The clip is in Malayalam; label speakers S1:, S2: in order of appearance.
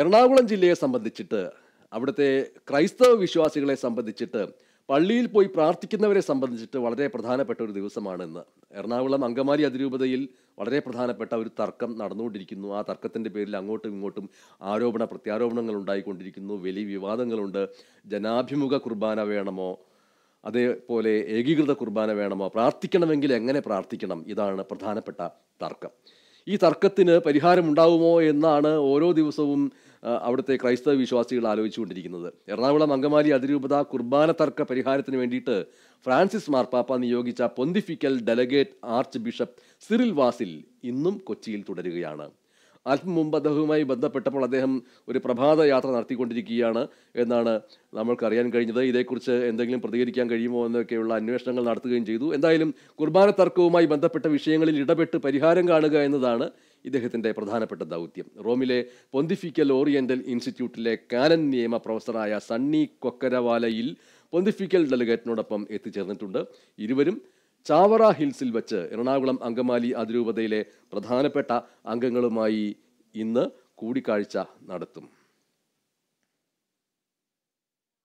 S1: എറണാകുളം ജില്ലയെ സംബന്ധിച്ചിട്ട് അവിടുത്തെ ക്രൈസ്തവ വിശ്വാസികളെ സംബന്ധിച്ചിട്ട് പള്ളിയിൽ പോയി പ്രാർത്ഥിക്കുന്നവരെ സംബന്ധിച്ചിട്ട് വളരെ പ്രധാനപ്പെട്ട ഒരു ദിവസമാണ് ഇന്ന് എറണാകുളം അങ്കമാലി അതിരൂപതയിൽ വളരെ പ്രധാനപ്പെട്ട ഒരു തർക്കം നടന്നുകൊണ്ടിരിക്കുന്നു ആ തർക്കത്തിൻ്റെ പേരിൽ അങ്ങോട്ടും ഇങ്ങോട്ടും ആരോപണ പ്രത്യാരോപണങ്ങൾ ഉണ്ടായിക്കൊണ്ടിരിക്കുന്നു വലിയ വിവാദങ്ങളുണ്ട് ജനാഭിമുഖ കുർബാന വേണമോ അതേപോലെ ഏകീകൃത കുർബാന വേണമോ പ്രാർത്ഥിക്കണമെങ്കിൽ എങ്ങനെ പ്രാർത്ഥിക്കണം ഇതാണ് പ്രധാനപ്പെട്ട തർക്കം ഈ തർക്കത്തിന് പരിഹാരം ഉണ്ടാവുമോ എന്നാണ് ഓരോ ദിവസവും അവിടുത്തെ ക്രൈസ്തവ വിശ്വാസികൾ ആലോചിച്ചുകൊണ്ടിരിക്കുന്നത് എറണാകുളം അങ്കമാലി അതിരൂപത കുർബാന തർക്ക പരിഹാരത്തിന് വേണ്ടിയിട്ട് ഫ്രാൻസിസ് മാർപ്പാപ്പ നിയോഗിച്ച pontifical delegate archbishop Cyril Vasil ഇന്നും കൊച്ചിയിൽ തുടരുകയാണ് അല്പം മുമ്പ് അദ്ദേഹവുമായി ബന്ധപ്പെട്ടപ്പോൾ അദ്ദേഹം ഒരു പ്രഭാത യാത്ര നടത്തിക്കൊണ്ടിരിക്കുകയാണ് എന്നാണ് നമ്മൾക്ക് അറിയാൻ കഴിഞ്ഞത് ഇതേക്കുറിച്ച് എന്തെങ്കിലും പ്രതികരിക്കാൻ കഴിയുമോ എന്നൊക്കെയുള്ള അന്വേഷണങ്ങൾ നടത്തുകയും ചെയ്തു എന്തായാലും കുർബാന തർക്കവുമായി ബന്ധപ്പെട്ട വിഷയങ്ങളിൽ ഇടപെട്ട് പരിഹാരം കാണുക എന്നതാണ് ഇദ്ദേഹത്തിൻ്റെ പ്രധാനപ്പെട്ട ദൗത്യം റോമിലെ പൊന്തിഫിക്കൽ ഓറിയൻ്റൽ ഇൻസ്റ്റിറ്റ്യൂട്ടിലെ കാനൻ നിയമ പ്രൊഫസറായ സണ്ണി കൊക്കരവാലയിൽ പൊന്തിഫിക്കൽ ഡെലിഗേറ്റിനോടൊപ്പം എത്തിച്ചേർന്നിട്ടുണ്ട് ഇരുവരും ചാവറ ഹിൽസിൽ വെച്ച് എറണാകുളം അങ്കമാലി അതിരൂപതയിലെ പ്രധാനപ്പെട്ട അംഗങ്ങളുമായി ഇന്ന് കൂടിക്കാഴ്ച നടത്തും